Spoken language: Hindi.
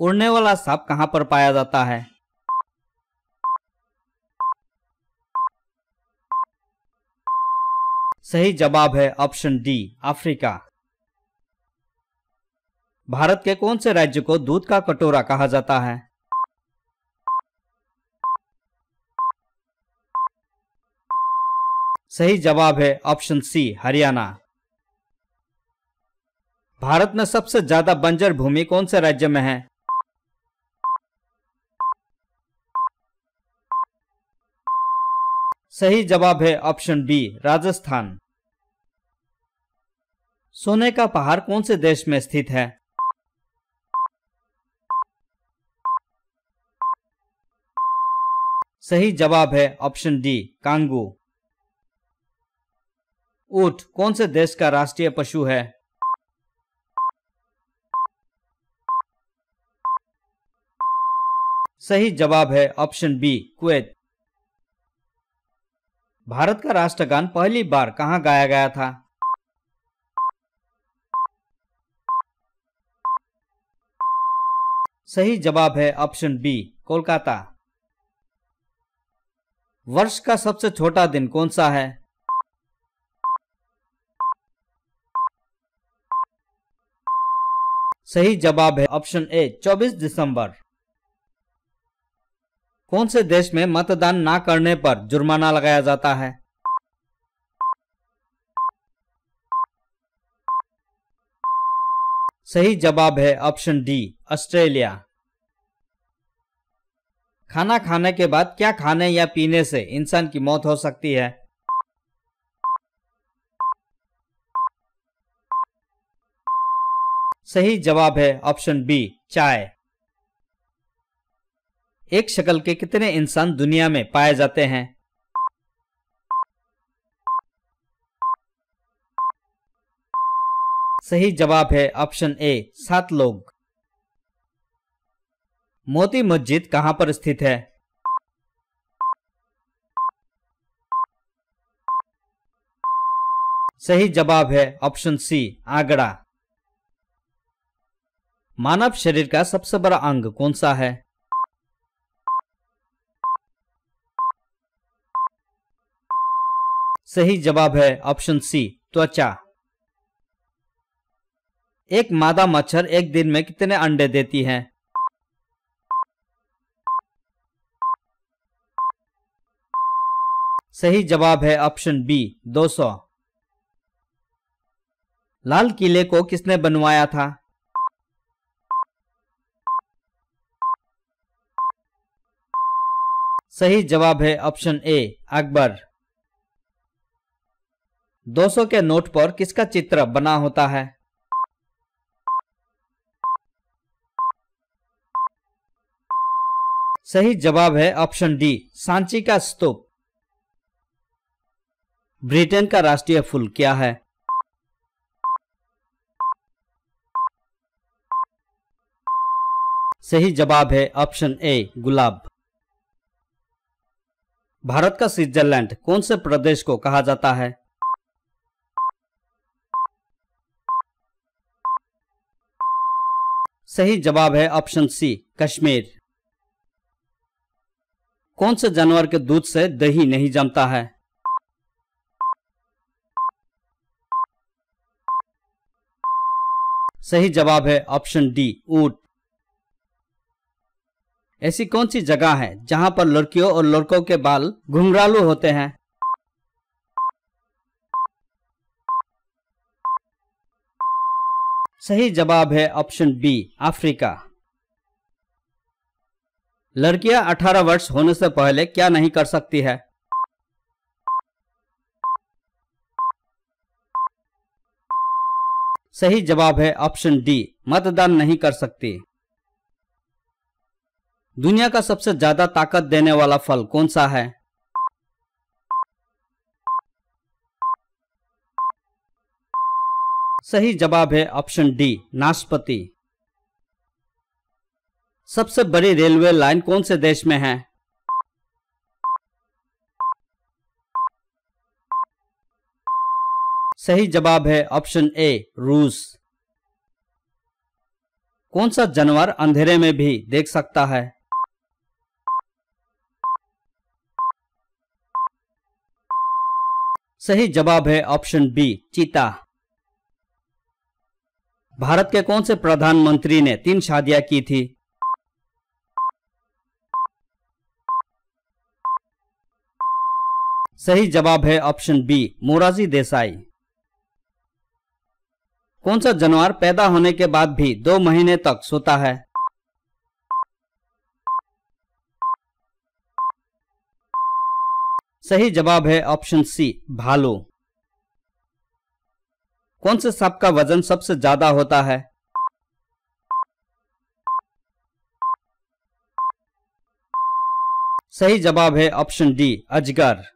उड़ने वाला सांप कहां पर पाया जाता है सही जवाब है ऑप्शन डी अफ्रीका भारत के कौन से राज्य को दूध का कटोरा कहा जाता है सही जवाब है ऑप्शन सी हरियाणा भारत में सबसे ज्यादा बंजर भूमि कौन से राज्य में है सही जवाब है ऑप्शन बी राजस्थान सोने का पहाड़ कौन से देश में स्थित है सही जवाब है ऑप्शन डी कांगू ऊट कौन से देश का राष्ट्रीय पशु है सही जवाब है ऑप्शन बी कुवैत भारत का राष्ट्रगान पहली बार कहा गाया गया था सही जवाब है ऑप्शन बी कोलकाता वर्ष का सबसे छोटा दिन कौन सा है सही जवाब है ऑप्शन ए 24 दिसंबर कौन से देश में मतदान ना करने पर जुर्माना लगाया जाता है सही जवाब है ऑप्शन डी ऑस्ट्रेलिया खाना खाने के बाद क्या खाने या पीने से इंसान की मौत हो सकती है सही जवाब है ऑप्शन बी चाय एक शक्ल के कितने इंसान दुनिया में पाए जाते हैं सही जवाब है ऑप्शन ए सात लोग मोती मस्जिद कहां पर स्थित है सही जवाब है ऑप्शन सी आगरा मानव शरीर का सबसे बड़ा अंग कौन सा है सही जवाब है ऑप्शन सी त्वचा एक मादा मच्छर एक दिन में कितने अंडे देती है सही जवाब है ऑप्शन बी 200। लाल किले को किसने बनवाया था सही जवाब है ऑप्शन ए अकबर 200 के नोट पर किसका चित्र बना होता है सही जवाब है ऑप्शन डी सांची का स्तूप ब्रिटेन का राष्ट्रीय फूल क्या है सही जवाब है ऑप्शन ए गुलाब भारत का स्विट्जरलैंड कौन से प्रदेश को कहा जाता है सही जवाब है ऑप्शन सी कश्मीर कौन से जानवर के दूध से दही नहीं जमता है सही जवाब है ऑप्शन डी ऊट ऐसी कौन सी जगह है जहां पर लड़कियों और लड़कों के बाल घुंघरालू होते हैं सही जवाब है ऑप्शन बी अफ्रीका लड़कियां 18 वर्ष होने से पहले क्या नहीं कर सकती है सही जवाब है ऑप्शन डी मतदान नहीं कर सकती दुनिया का सबसे ज्यादा ताकत देने वाला फल कौन सा है सही जवाब है ऑप्शन डी नाशपति सबसे बड़ी रेलवे लाइन कौन से देश में है सही जवाब है ऑप्शन ए रूस कौन सा जानवर अंधेरे में भी देख सकता है सही जवाब है ऑप्शन बी चीता भारत के कौन से प्रधानमंत्री ने तीन शादियां की थी सही जवाब है ऑप्शन बी मोराजी देसाई कौन सा जानवर पैदा होने के बाद भी दो महीने तक सोता है सही जवाब है ऑप्शन सी भालू कौन से सांप का वजन सबसे ज्यादा होता है सही जवाब है ऑप्शन डी अजगर